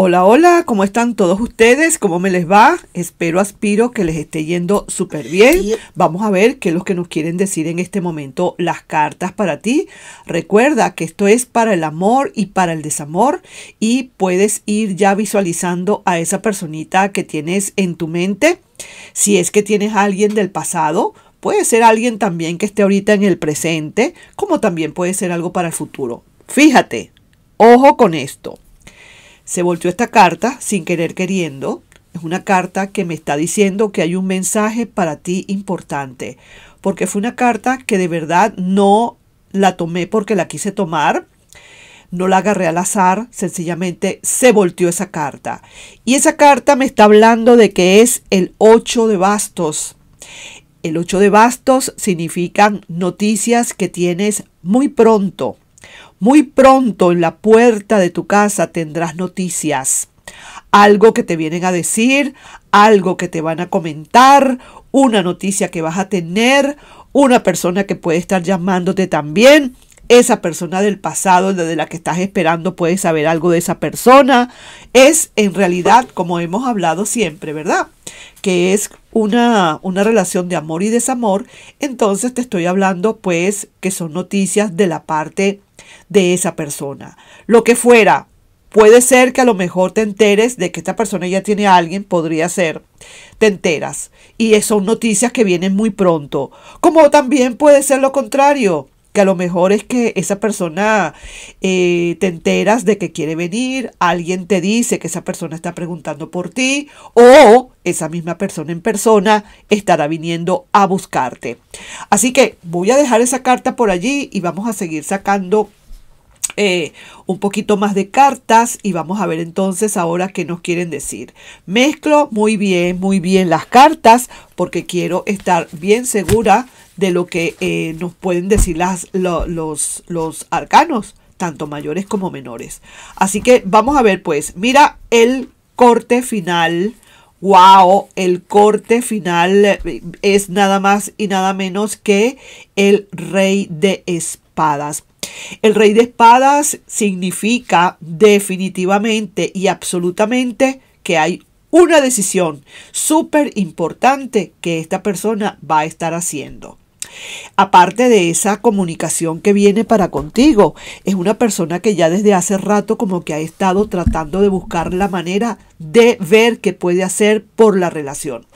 Hola, hola, ¿cómo están todos ustedes? ¿Cómo me les va? Espero, aspiro que les esté yendo súper bien. Vamos a ver qué es lo que nos quieren decir en este momento las cartas para ti. Recuerda que esto es para el amor y para el desamor y puedes ir ya visualizando a esa personita que tienes en tu mente. Si es que tienes a alguien del pasado, puede ser alguien también que esté ahorita en el presente, como también puede ser algo para el futuro. Fíjate, ojo con esto se volteó esta carta sin querer queriendo. Es una carta que me está diciendo que hay un mensaje para ti importante, porque fue una carta que de verdad no la tomé porque la quise tomar, no la agarré al azar, sencillamente se volteó esa carta. Y esa carta me está hablando de que es el 8 de bastos. El 8 de bastos significan noticias que tienes muy pronto. Muy pronto en la puerta de tu casa tendrás noticias. Algo que te vienen a decir, algo que te van a comentar, una noticia que vas a tener, una persona que puede estar llamándote también. Esa persona del pasado, de la que estás esperando, puedes saber algo de esa persona. Es en realidad, como hemos hablado siempre, ¿verdad? Que es una, una relación de amor y desamor. Entonces te estoy hablando, pues, que son noticias de la parte de esa persona. Lo que fuera, puede ser que a lo mejor te enteres de que esta persona ya tiene a alguien, podría ser, te enteras. Y son noticias que vienen muy pronto. Como también puede ser lo contrario, que a lo mejor es que esa persona eh, te enteras de que quiere venir, alguien te dice que esa persona está preguntando por ti o esa misma persona en persona estará viniendo a buscarte. Así que voy a dejar esa carta por allí y vamos a seguir sacando eh, un poquito más de cartas y vamos a ver entonces ahora qué nos quieren decir. Mezclo muy bien, muy bien las cartas porque quiero estar bien segura de lo que eh, nos pueden decir las, los, los arcanos, tanto mayores como menores. Así que vamos a ver pues, mira el corte final. Wow, el corte final eh, es nada más y nada menos que el rey de espadas. El rey de espadas significa definitivamente y absolutamente que hay una decisión súper importante que esta persona va a estar haciendo. Aparte de esa comunicación que viene para contigo, es una persona que ya desde hace rato como que ha estado tratando de buscar la manera de ver qué puede hacer por la relación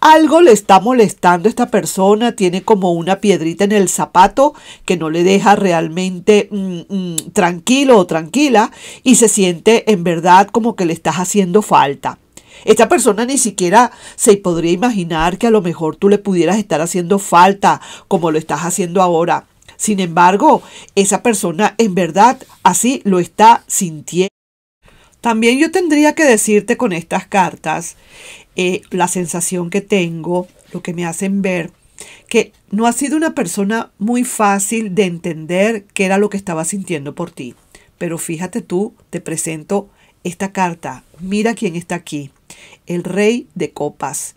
algo le está molestando a esta persona, tiene como una piedrita en el zapato que no le deja realmente mm, mm, tranquilo o tranquila y se siente en verdad como que le estás haciendo falta. Esta persona ni siquiera se podría imaginar que a lo mejor tú le pudieras estar haciendo falta como lo estás haciendo ahora. Sin embargo, esa persona en verdad así lo está sintiendo. También yo tendría que decirte con estas cartas eh, la sensación que tengo, lo que me hacen ver, que no ha sido una persona muy fácil de entender qué era lo que estaba sintiendo por ti. Pero fíjate tú, te presento esta carta. Mira quién está aquí. El rey de copas.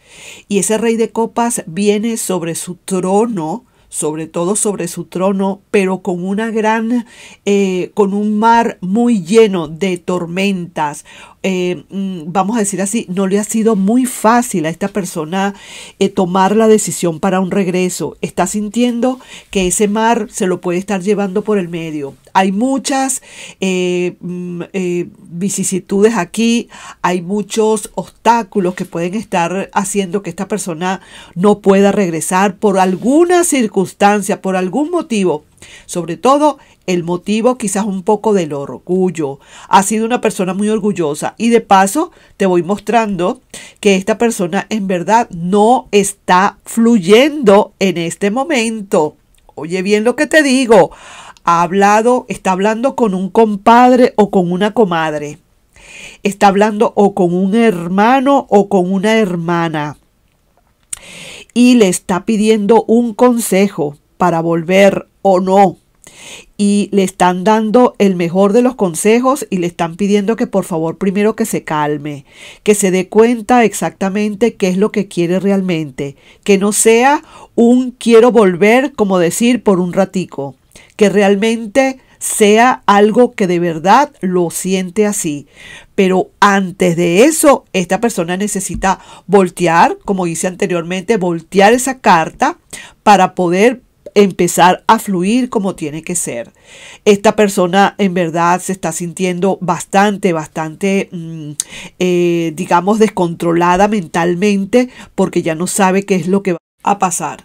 Y ese rey de copas viene sobre su trono sobre todo sobre su trono, pero con una gran, eh, con un mar muy lleno de tormentas, eh, mm, vamos a decir así, no le ha sido muy fácil a esta persona eh, tomar la decisión para un regreso. Está sintiendo que ese mar se lo puede estar llevando por el medio. Hay muchas eh, mm, vicisitudes aquí, hay muchos obstáculos que pueden estar haciendo que esta persona no pueda regresar por alguna circunstancia, por algún motivo sobre todo, el motivo quizás un poco del orgullo. Ha sido una persona muy orgullosa y de paso te voy mostrando que esta persona en verdad no está fluyendo en este momento. Oye bien lo que te digo. Ha hablado, está hablando con un compadre o con una comadre. Está hablando o con un hermano o con una hermana. Y le está pidiendo un consejo para volver o no. Y le están dando el mejor de los consejos y le están pidiendo que por favor primero que se calme, que se dé cuenta exactamente qué es lo que quiere realmente, que no sea un quiero volver, como decir, por un ratico, que realmente sea algo que de verdad lo siente así. Pero antes de eso, esta persona necesita voltear, como hice anteriormente, voltear esa carta para poder empezar a fluir como tiene que ser. Esta persona en verdad se está sintiendo bastante, bastante, mm, eh, digamos, descontrolada mentalmente porque ya no sabe qué es lo que va a pasar.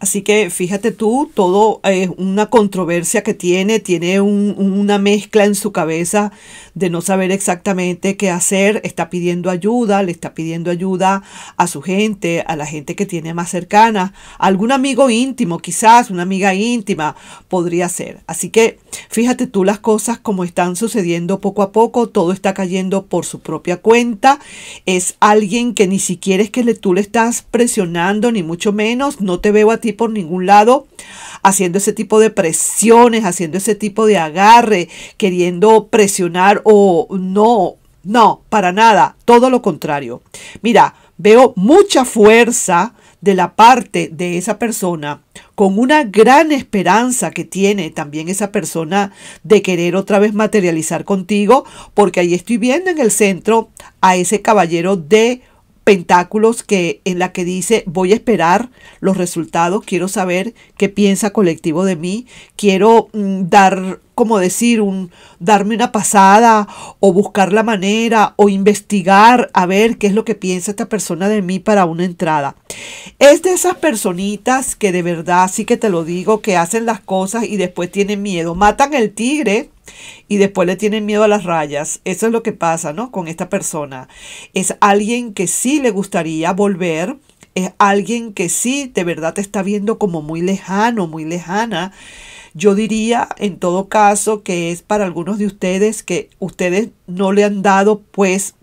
Así que fíjate tú, todo es una controversia que tiene, tiene una mezcla en su cabeza de no saber exactamente qué hacer, está pidiendo ayuda, le está pidiendo ayuda a su gente, a la gente que tiene más cercana, algún amigo íntimo, quizás una amiga íntima podría ser. Así que fíjate tú las cosas como están sucediendo poco a poco, todo está cayendo por su propia cuenta, es alguien que ni siquiera es que le, tú le estás presionando, ni mucho menos menos, no te veo a ti por ningún lado haciendo ese tipo de presiones, haciendo ese tipo de agarre, queriendo presionar o no, no, para nada, todo lo contrario. Mira, veo mucha fuerza de la parte de esa persona, con una gran esperanza que tiene también esa persona de querer otra vez materializar contigo, porque ahí estoy viendo en el centro a ese caballero de Pentáculos que en la que dice voy a esperar los resultados, quiero saber qué piensa colectivo de mí, quiero mm, dar como decir, un darme una pasada o buscar la manera o investigar a ver qué es lo que piensa esta persona de mí para una entrada. Es de esas personitas que de verdad sí que te lo digo, que hacen las cosas y después tienen miedo. Matan el tigre y después le tienen miedo a las rayas. Eso es lo que pasa, ¿no? Con esta persona. Es alguien que sí le gustaría volver, es alguien que sí de verdad te está viendo como muy lejano, muy lejana, yo diría en todo caso que es para algunos de ustedes que ustedes no le han dado pues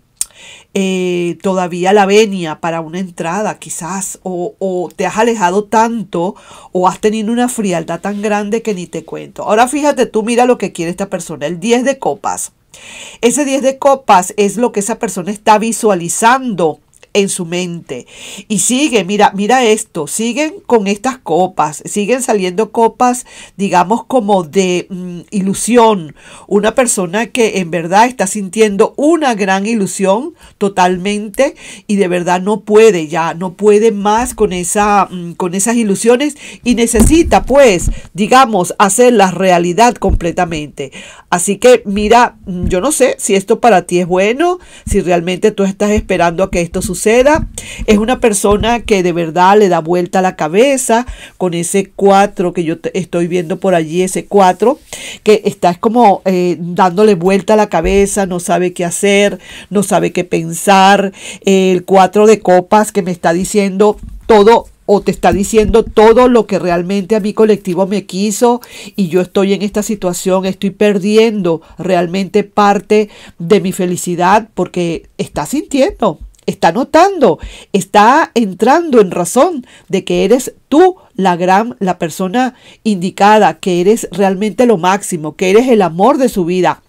eh, todavía la venia para una entrada quizás o, o, te has alejado tanto o has tenido una frialdad tan grande que ni te cuento. Ahora fíjate tú, mira lo que quiere esta persona, el 10 de copas. Ese 10 de copas es lo que esa persona está visualizando en su mente. Y sigue, mira, mira esto, siguen con estas copas, siguen saliendo copas, digamos, como de mm, ilusión. Una persona que en verdad está sintiendo una gran ilusión totalmente y de verdad no puede ya, no puede más con, esa, mm, con esas ilusiones y necesita pues, digamos, hacer la realidad completamente. Así que mira, mm, yo no sé si esto para ti es bueno, si realmente tú estás esperando a que esto suceda es una persona que de verdad le da vuelta a la cabeza con ese 4 que yo estoy viendo por allí, ese 4, que está como eh, dándole vuelta a la cabeza, no sabe qué hacer, no sabe qué pensar. El 4 de copas que me está diciendo todo o te está diciendo todo lo que realmente a mi colectivo me quiso y yo estoy en esta situación, estoy perdiendo realmente parte de mi felicidad porque está sintiendo, está notando, está entrando en razón de que eres tú la gran, la persona indicada, que eres realmente lo máximo, que eres el amor de su vida.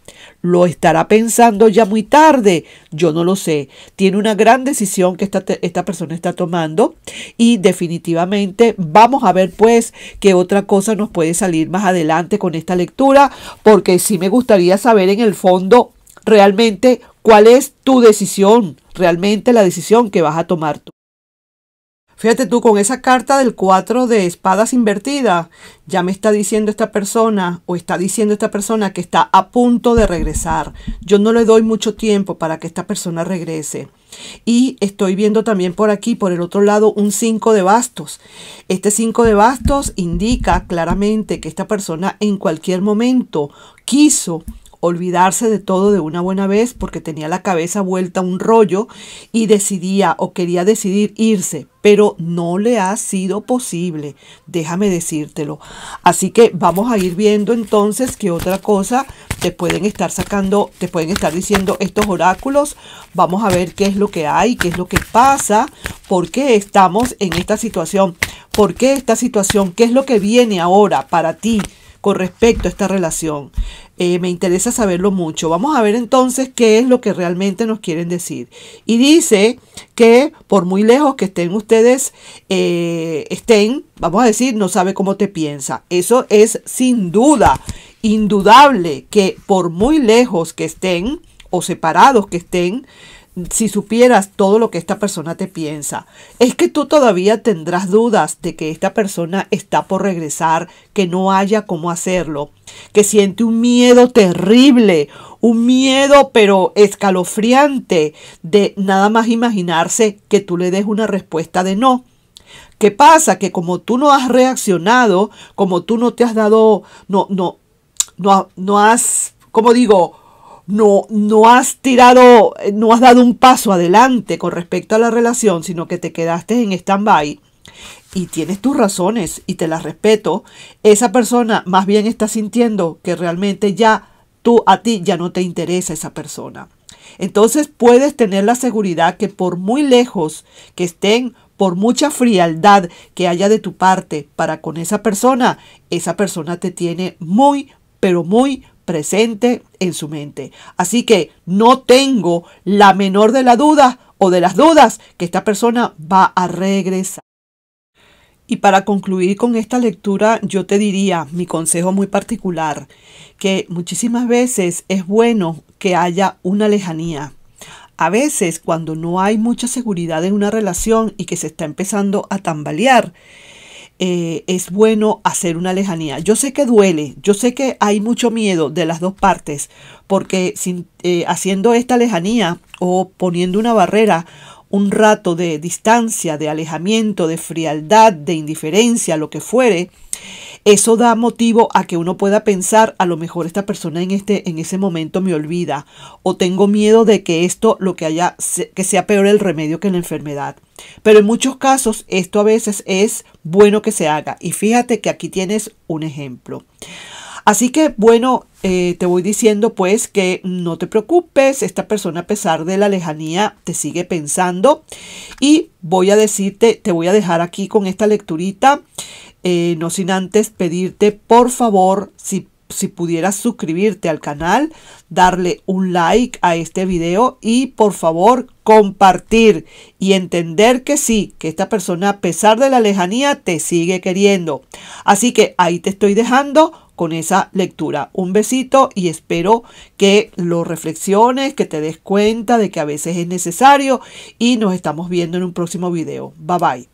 Lo estará pensando ya muy tarde, yo no lo sé. Tiene una gran decisión que esta, esta persona está tomando y definitivamente vamos a ver pues qué otra cosa nos puede salir más adelante con esta lectura, porque sí me gustaría saber en el fondo realmente cuál es tu decisión, realmente la decisión que vas a tomar tú. Fíjate tú, con esa carta del 4 de espadas invertida, ya me está diciendo esta persona o está diciendo esta persona que está a punto de regresar. Yo no le doy mucho tiempo para que esta persona regrese. Y estoy viendo también por aquí, por el otro lado, un 5 de bastos. Este 5 de bastos indica claramente que esta persona en cualquier momento quiso olvidarse de todo de una buena vez porque tenía la cabeza vuelta un rollo y decidía o quería decidir irse, pero no le ha sido posible, déjame decírtelo. Así que vamos a ir viendo entonces qué otra cosa te pueden estar sacando, te pueden estar diciendo estos oráculos. Vamos a ver qué es lo que hay, qué es lo que pasa, por qué estamos en esta situación, por qué esta situación, qué es lo que viene ahora para ti con respecto a esta relación. Eh, me interesa saberlo mucho. Vamos a ver entonces qué es lo que realmente nos quieren decir. Y dice que por muy lejos que estén ustedes, eh, estén, vamos a decir, no sabe cómo te piensa. Eso es sin duda, indudable, que por muy lejos que estén o separados que estén, si supieras todo lo que esta persona te piensa, es que tú todavía tendrás dudas de que esta persona está por regresar, que no haya cómo hacerlo, que siente un miedo terrible, un miedo pero escalofriante de nada más imaginarse que tú le des una respuesta de no. ¿Qué pasa? Que como tú no has reaccionado, como tú no te has dado, no, no, no, no has, como digo, no, no has tirado, eh, no has dado un paso adelante con respecto a la relación, sino que te quedaste en stand-by y tienes tus razones y te las respeto, esa persona más bien está sintiendo que realmente ya tú a ti ya no te interesa esa persona. Entonces puedes tener la seguridad que por muy lejos que estén, por mucha frialdad que haya de tu parte para con esa persona, esa persona te tiene muy, pero muy, presente en su mente. Así que no tengo la menor de la duda o de las dudas que esta persona va a regresar. Y para concluir con esta lectura, yo te diría mi consejo muy particular, que muchísimas veces es bueno que haya una lejanía. A veces cuando no hay mucha seguridad en una relación y que se está empezando a tambalear, eh, es bueno hacer una lejanía. Yo sé que duele, yo sé que hay mucho miedo de las dos partes, porque eh, haciendo esta lejanía o poniendo una barrera, un rato de distancia, de alejamiento, de frialdad, de indiferencia, lo que fuere, eso da motivo a que uno pueda pensar, a lo mejor esta persona en, este, en ese momento me olvida o tengo miedo de que esto lo que haya, que sea peor el remedio que la enfermedad. Pero en muchos casos esto a veces es bueno que se haga. Y fíjate que aquí tienes un ejemplo. Así que bueno, eh, te voy diciendo pues que no te preocupes, esta persona a pesar de la lejanía te sigue pensando y voy a decirte, te voy a dejar aquí con esta lecturita eh, no sin antes pedirte por favor si, si pudieras suscribirte al canal, darle un like a este video y por favor compartir y entender que sí, que esta persona a pesar de la lejanía te sigue queriendo. Así que ahí te estoy dejando con esa lectura. Un besito y espero que lo reflexiones, que te des cuenta de que a veces es necesario y nos estamos viendo en un próximo video. Bye bye.